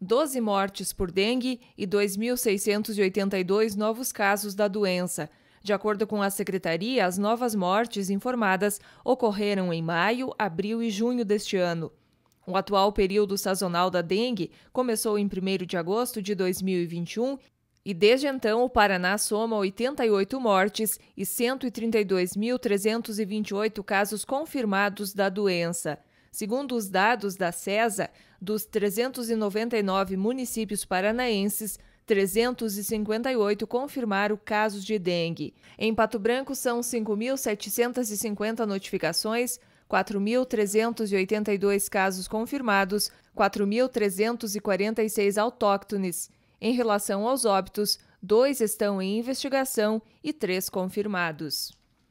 12 mortes por dengue e 2.682 novos casos da doença. De acordo com a secretaria, as novas mortes informadas ocorreram em maio, abril e junho deste ano. O atual período sazonal da dengue começou em 1 de agosto de 2021 e desde então o Paraná soma 88 mortes e 132.328 casos confirmados da doença. Segundo os dados da CESA, dos 399 municípios paranaenses, 358 confirmaram casos de dengue. Em Pato Branco, são 5.750 notificações, 4.382 casos confirmados, 4.346 autóctones. Em relação aos óbitos, dois estão em investigação e três confirmados.